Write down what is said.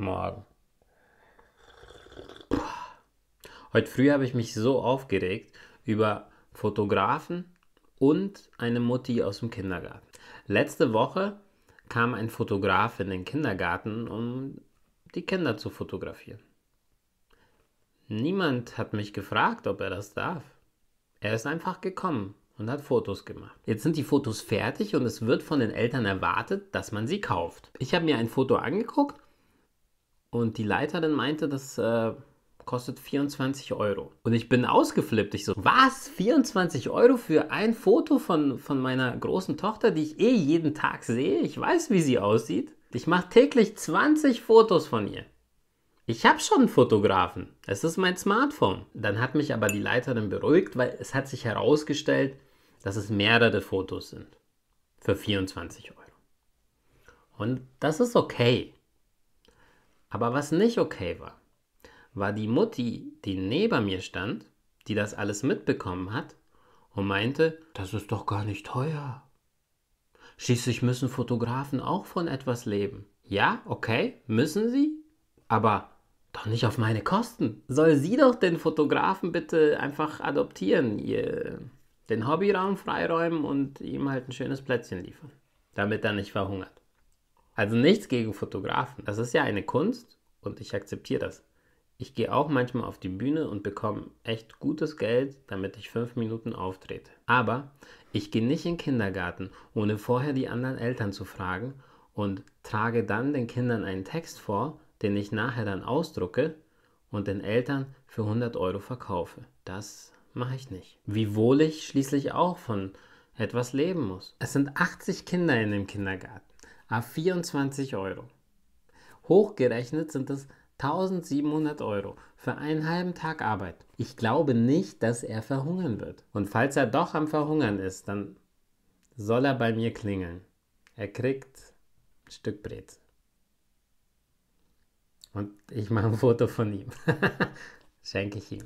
Morgen. Heute früh habe ich mich so aufgeregt über Fotografen und eine Mutti aus dem Kindergarten. Letzte Woche kam ein Fotograf in den Kindergarten, um die Kinder zu fotografieren. Niemand hat mich gefragt, ob er das darf. Er ist einfach gekommen und hat Fotos gemacht. Jetzt sind die Fotos fertig und es wird von den Eltern erwartet, dass man sie kauft. Ich habe mir ein Foto angeguckt und die Leiterin meinte, das äh, kostet 24 Euro. Und ich bin ausgeflippt. Ich so, was? 24 Euro für ein Foto von, von meiner großen Tochter, die ich eh jeden Tag sehe? Ich weiß, wie sie aussieht. Ich mache täglich 20 Fotos von ihr. Ich habe schon einen Fotografen. Es ist mein Smartphone. Dann hat mich aber die Leiterin beruhigt, weil es hat sich herausgestellt, dass es mehrere Fotos sind. Für 24 Euro. Und das ist okay. Aber was nicht okay war, war die Mutti, die neben mir stand, die das alles mitbekommen hat und meinte, das ist doch gar nicht teuer. Schließlich müssen Fotografen auch von etwas leben. Ja, okay, müssen sie, aber doch nicht auf meine Kosten. Soll sie doch den Fotografen bitte einfach adoptieren, ihr, den Hobbyraum freiräumen und ihm halt ein schönes Plätzchen liefern, damit er nicht verhungert. Also nichts gegen Fotografen. Das ist ja eine Kunst und ich akzeptiere das. Ich gehe auch manchmal auf die Bühne und bekomme echt gutes Geld, damit ich fünf Minuten auftrete. Aber ich gehe nicht in den Kindergarten, ohne vorher die anderen Eltern zu fragen und trage dann den Kindern einen Text vor, den ich nachher dann ausdrucke und den Eltern für 100 Euro verkaufe. Das mache ich nicht. Wiewohl ich schließlich auch von etwas leben muss. Es sind 80 Kinder in dem Kindergarten auf 24 Euro. Hochgerechnet sind es 1700 Euro für einen halben Tag Arbeit. Ich glaube nicht, dass er verhungern wird. Und falls er doch am Verhungern ist, dann soll er bei mir klingeln. Er kriegt ein Stück Brezel. Und ich mache ein Foto von ihm. Schenke ich ihm.